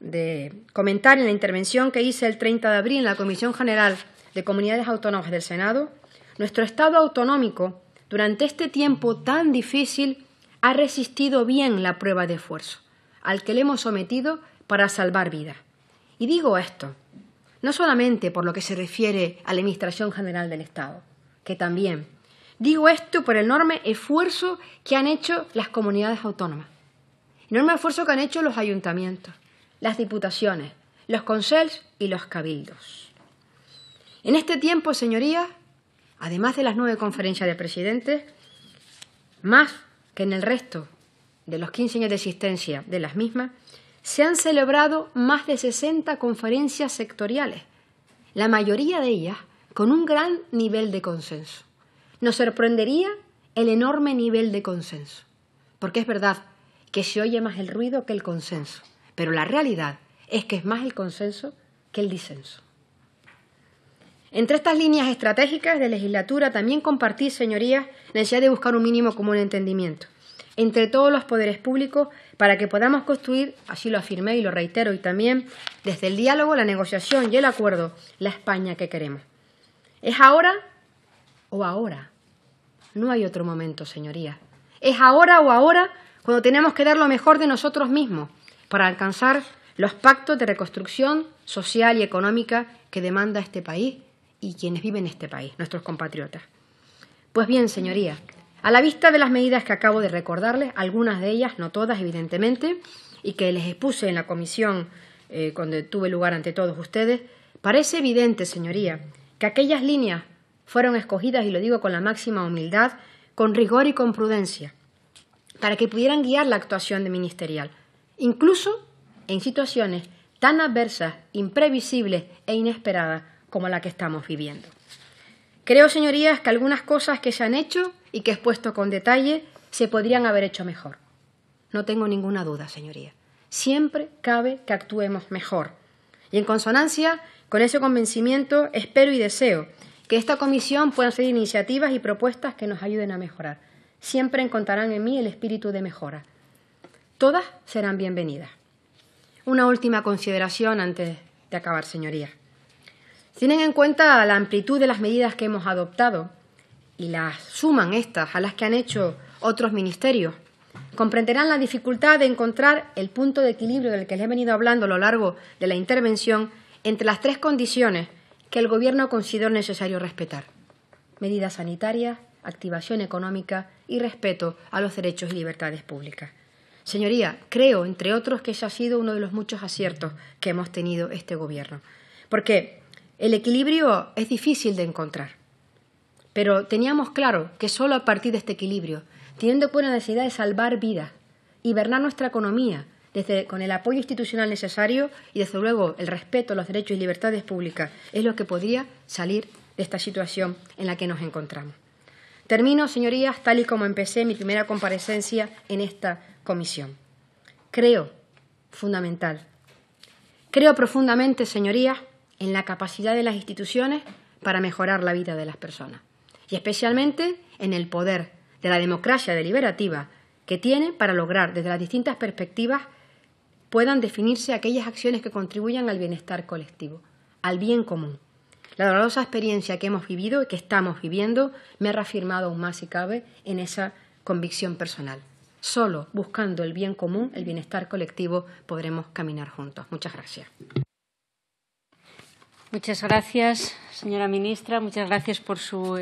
A: de comentar en la intervención que hice el 30 de abril en la Comisión General de Comunidades Autónomas del Senado, nuestro Estado autonómico, durante este tiempo tan difícil, ha resistido bien la prueba de esfuerzo al que le hemos sometido para salvar vidas. Y digo esto, no solamente por lo que se refiere a la Administración General del Estado, que también. Digo esto por el enorme esfuerzo que han hecho las comunidades autónomas, enorme esfuerzo que han hecho los ayuntamientos, las diputaciones, los consels y los cabildos. En este tiempo, señorías, además de las nueve conferencias de presidentes, más que en el resto de los 15 años de existencia de las mismas, se han celebrado más de 60 conferencias sectoriales, la mayoría de ellas con un gran nivel de consenso. Nos sorprendería el enorme nivel de consenso, porque es verdad que se oye más el ruido que el consenso, pero la realidad es que es más el consenso que el disenso. Entre estas líneas estratégicas de legislatura también compartí, señorías, la necesidad de buscar un mínimo común entendimiento entre todos los poderes públicos para que podamos construir, así lo afirmé y lo reitero, y también desde el diálogo, la negociación y el acuerdo, la España que queremos. ¿Es ahora o ahora? No hay otro momento, señorías. Es ahora o ahora cuando tenemos que dar lo mejor de nosotros mismos para alcanzar los pactos de reconstrucción social y económica que demanda este país y quienes viven en este país, nuestros compatriotas. Pues bien, señorías, a la vista de las medidas que acabo de recordarles, algunas de ellas, no todas evidentemente, y que les expuse en la comisión eh, cuando tuve lugar ante todos ustedes, parece evidente, señoría, que aquellas líneas fueron escogidas, y lo digo con la máxima humildad, con rigor y con prudencia, para que pudieran guiar la actuación de ministerial, incluso en situaciones tan adversas, imprevisibles e inesperadas como la que estamos viviendo. Creo, señorías, que algunas cosas que se han hecho y que expuesto con detalle se podrían haber hecho mejor. No tengo ninguna duda, señoría. Siempre cabe que actuemos mejor. Y en consonancia con ese convencimiento, espero y deseo que esta comisión pueda hacer iniciativas y propuestas que nos ayuden a mejorar. Siempre encontrarán en mí el espíritu de mejora. Todas serán bienvenidas. Una última consideración antes de acabar, señoría... Tienen en cuenta la amplitud de las medidas que hemos adoptado, y las suman estas a las que han hecho otros ministerios, comprenderán la dificultad de encontrar el punto de equilibrio del que les he venido hablando a lo largo de la intervención entre las tres condiciones que el Gobierno consideró necesario respetar. Medidas sanitarias, activación económica y respeto a los derechos y libertades públicas. Señoría, creo, entre otros, que ese ha sido uno de los muchos aciertos que hemos tenido este Gobierno, porque el equilibrio es difícil de encontrar. Pero teníamos claro que solo a partir de este equilibrio, teniendo buena necesidad de salvar vidas, hibernar nuestra economía, desde, con el apoyo institucional necesario y, desde luego, el respeto a los derechos y libertades públicas, es lo que podría salir de esta situación en la que nos encontramos. Termino, señorías, tal y como empecé mi primera comparecencia en esta comisión. Creo, fundamental, creo profundamente, señorías, en la capacidad de las instituciones para mejorar la vida de las personas y especialmente en el poder de la democracia deliberativa que tiene para lograr desde las distintas perspectivas puedan definirse aquellas acciones que contribuyan al bienestar colectivo, al bien común. La dolorosa experiencia que hemos vivido y que estamos viviendo me ha reafirmado aún más, si cabe, en esa convicción personal. Solo buscando el bien común, el bienestar colectivo, podremos caminar juntos. Muchas gracias. Muchas gracias, señora ministra. Muchas gracias por su.